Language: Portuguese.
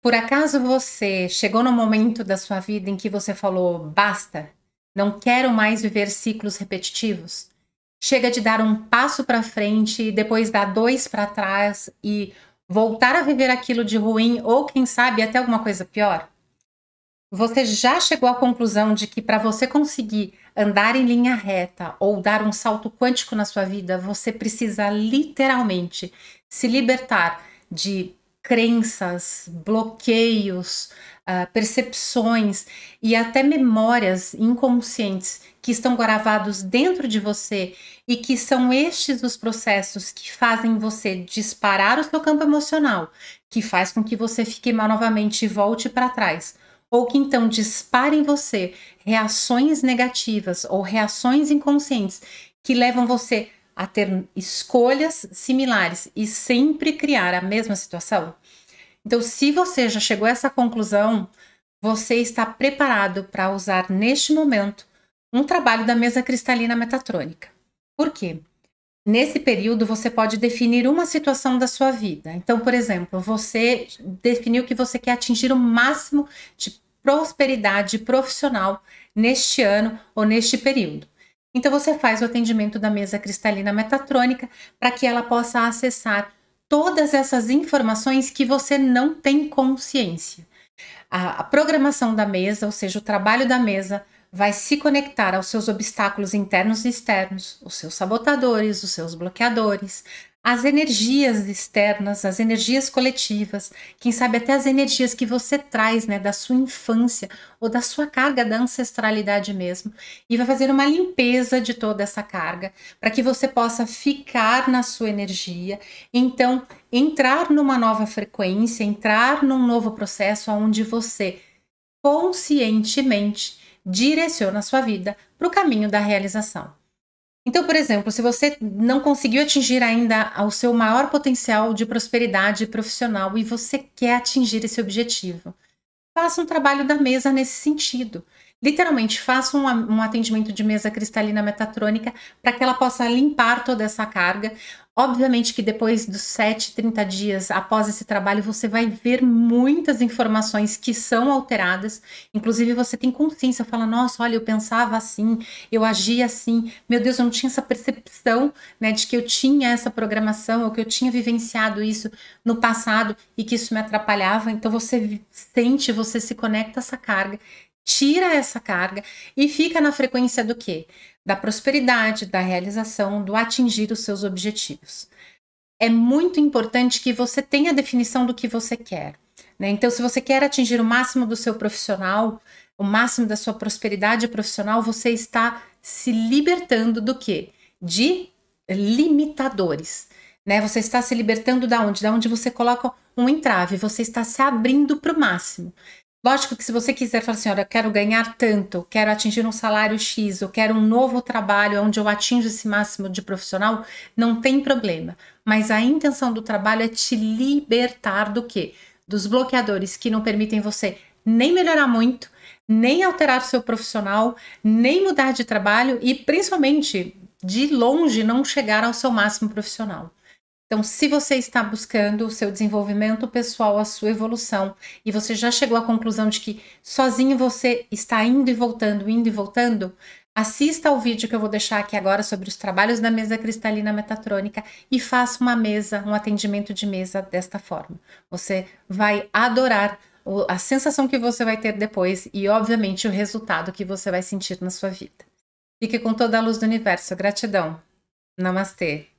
Por acaso você chegou no momento da sua vida em que você falou: basta, não quero mais viver ciclos repetitivos? Chega de dar um passo para frente e depois dar dois para trás e voltar a viver aquilo de ruim ou, quem sabe, até alguma coisa pior? Você já chegou à conclusão de que para você conseguir andar em linha reta ou dar um salto quântico na sua vida, você precisa literalmente se libertar de crenças, bloqueios, uh, percepções e até memórias inconscientes que estão gravados dentro de você e que são estes os processos que fazem você disparar o seu campo emocional, que faz com que você fique mal novamente e volte para trás ou que então disparem em você reações negativas ou reações inconscientes que levam você a ter escolhas similares e sempre criar a mesma situação? Então, se você já chegou a essa conclusão, você está preparado para usar neste momento um trabalho da mesa cristalina metatrônica. Por quê? Nesse período, você pode definir uma situação da sua vida. Então, por exemplo, você definiu que você quer atingir o máximo de prosperidade profissional neste ano ou neste período. Então você faz o atendimento da mesa cristalina metatrônica para que ela possa acessar todas essas informações que você não tem consciência. A, a programação da mesa, ou seja, o trabalho da mesa, vai se conectar aos seus obstáculos internos e externos, os seus sabotadores, os seus bloqueadores, as energias externas, as energias coletivas, quem sabe até as energias que você traz, né, da sua infância ou da sua carga da ancestralidade mesmo, e vai fazer uma limpeza de toda essa carga, para que você possa ficar na sua energia, então entrar numa nova frequência, entrar num novo processo onde você conscientemente direciona a sua vida para o caminho da realização. Então, por exemplo, se você não conseguiu atingir ainda o seu maior potencial de prosperidade profissional e você quer atingir esse objetivo, faça um trabalho da mesa nesse sentido literalmente faça um, um atendimento de mesa cristalina metatrônica para que ela possa limpar toda essa carga. Obviamente que depois dos 7, 30 dias após esse trabalho, você vai ver muitas informações que são alteradas. Inclusive, você tem consciência, fala, nossa, olha, eu pensava assim, eu agia assim, meu Deus, eu não tinha essa percepção né, de que eu tinha essa programação, ou que eu tinha vivenciado isso no passado e que isso me atrapalhava. Então você sente, você se conecta a essa carga tira essa carga e fica na frequência do quê? Da prosperidade, da realização, do atingir os seus objetivos. É muito importante que você tenha a definição do que você quer. Né? Então, se você quer atingir o máximo do seu profissional, o máximo da sua prosperidade profissional, você está se libertando do quê? De limitadores. Né? Você está se libertando da onde? Da onde você coloca um entrave, você está se abrindo para o máximo. Lógico que se você quiser falar assim, olha, quero ganhar tanto, quero atingir um salário X, eu quero um novo trabalho é onde eu atinjo esse máximo de profissional, não tem problema. Mas a intenção do trabalho é te libertar do quê? Dos bloqueadores que não permitem você nem melhorar muito, nem alterar seu profissional, nem mudar de trabalho e principalmente de longe não chegar ao seu máximo profissional. Então, se você está buscando o seu desenvolvimento pessoal, a sua evolução, e você já chegou à conclusão de que sozinho você está indo e voltando, indo e voltando, assista ao vídeo que eu vou deixar aqui agora sobre os trabalhos da mesa cristalina metatrônica e faça uma mesa, um atendimento de mesa desta forma. Você vai adorar a sensação que você vai ter depois e, obviamente, o resultado que você vai sentir na sua vida. Fique com toda a luz do universo. Gratidão. Namastê.